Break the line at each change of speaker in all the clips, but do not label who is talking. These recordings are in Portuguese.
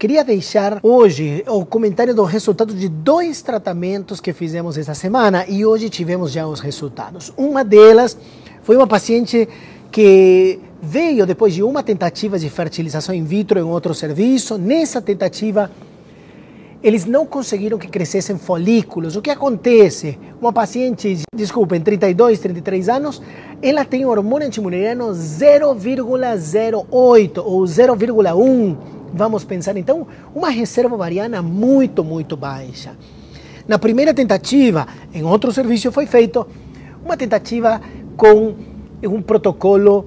Queria deixar hoje o comentário do resultado de dois tratamentos que fizemos essa semana e hoje tivemos já os resultados. Uma delas foi uma paciente que veio depois de uma tentativa de fertilização in vitro em outro serviço. Nessa tentativa, eles não conseguiram que crescessem folículos. O que acontece? Uma paciente, em 32, 33 anos, ela tem hormônio antimuneriano 0,08 ou 0,1 Vamos pensar então uma reserva ovariana muito, muito baixa. Na primeira tentativa, em outro serviço, foi feito uma tentativa com um protocolo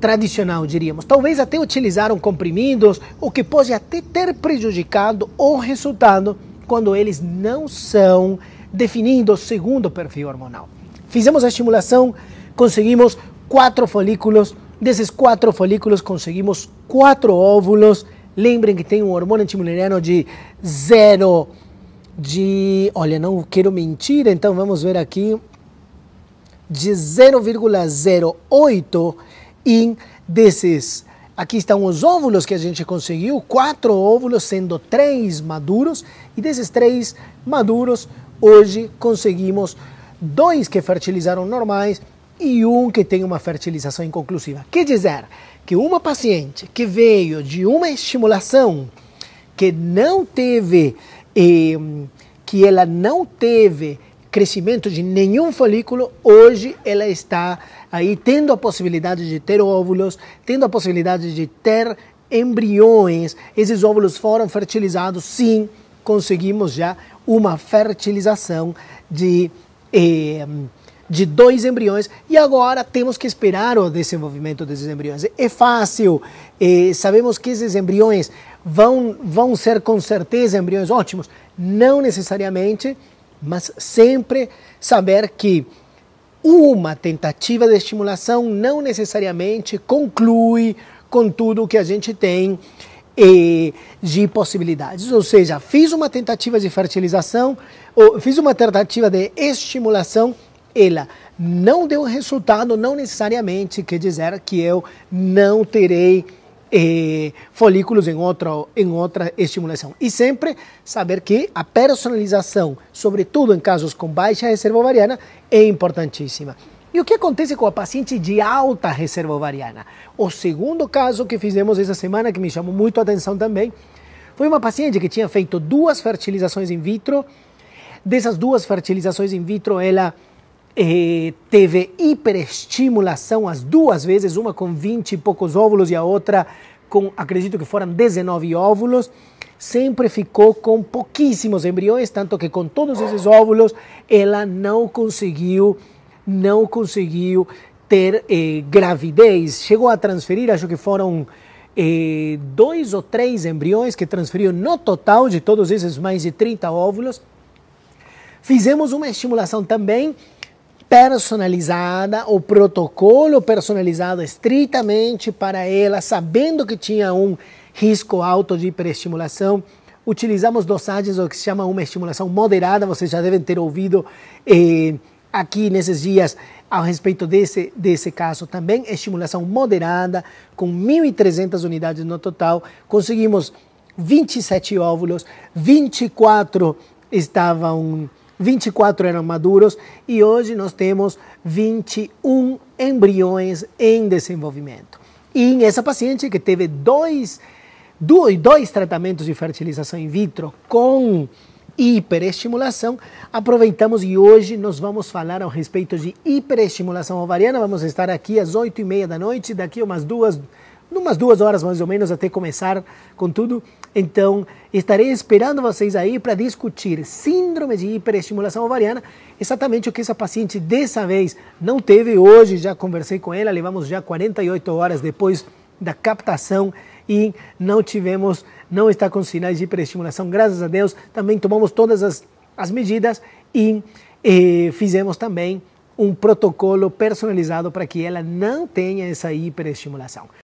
tradicional, diríamos. Talvez até utilizaram comprimidos, o que pode até ter prejudicado o resultado quando eles não são definidos segundo o perfil hormonal. Fizemos a estimulação, conseguimos quatro folículos, desses quatro folículos conseguimos quatro óvulos Lembrem que tem um hormônio antimuleriano de zero de. Olha, não quero mentir, então vamos ver aqui. De 0,08 em desses. Aqui estão os óvulos que a gente conseguiu, quatro óvulos, sendo três maduros, e desses três maduros, hoje conseguimos dois que fertilizaram normais e um que tem uma fertilização inconclusiva. Quer dizer que uma paciente que veio de uma estimulação que não teve, eh, que ela não teve crescimento de nenhum folículo, hoje ela está aí tendo a possibilidade de ter óvulos, tendo a possibilidade de ter embriões. Esses óvulos foram fertilizados, sim, conseguimos já uma fertilização de. Eh, de dois embriões e agora temos que esperar o desenvolvimento desses embriões. É fácil, é, sabemos que esses embriões vão, vão ser com certeza embriões ótimos, não necessariamente, mas sempre saber que uma tentativa de estimulação não necessariamente conclui com tudo o que a gente tem eh, de possibilidades. Ou seja, fiz uma tentativa de fertilização, fiz uma tentativa de estimulação, ela não deu resultado, não necessariamente quer dizer que eu não terei eh, folículos em outra, em outra estimulação. E sempre saber que a personalização, sobretudo em casos com baixa reserva ovariana, é importantíssima. E o que acontece com a paciente de alta reserva ovariana? O segundo caso que fizemos essa semana, que me chamou muito a atenção também, foi uma paciente que tinha feito duas fertilizações in vitro. Dessas duas fertilizações in vitro, ela teve hiperestimulação as duas vezes, uma com 20 e poucos óvulos e a outra com, acredito que foram 19 óvulos, sempre ficou com pouquíssimos embriões, tanto que com todos esses óvulos ela não conseguiu, não conseguiu ter eh, gravidez. Chegou a transferir, acho que foram eh, dois ou três embriões que transferiu no total de todos esses mais de 30 óvulos. Fizemos uma estimulação também personalizada, o protocolo personalizado estritamente para ela, sabendo que tinha um risco alto de hiperestimulação. Utilizamos dosagens, o que se chama uma estimulação moderada, vocês já devem ter ouvido eh, aqui nesses dias a respeito desse, desse caso também. Estimulação moderada, com 1.300 unidades no total, conseguimos 27 óvulos, 24 estavam 24 eram maduros e hoje nós temos 21 embriões em desenvolvimento. E essa paciente que teve dois, dois, dois tratamentos de fertilização in vitro com hiperestimulação, aproveitamos e hoje nós vamos falar a respeito de hiperestimulação ovariana. Vamos estar aqui às 8 e meia da noite, daqui umas duas umas duas horas mais ou menos até começar com tudo. Então, estarei esperando vocês aí para discutir síndrome de hiperestimulação ovariana, exatamente o que essa paciente dessa vez não teve hoje. Já conversei com ela, levamos já 48 horas depois da captação e não tivemos, não está com sinais de hiperestimulação, graças a Deus. Também tomamos todas as, as medidas e fizemos também um protocolo personalizado para que ela não tenha essa hiperestimulação.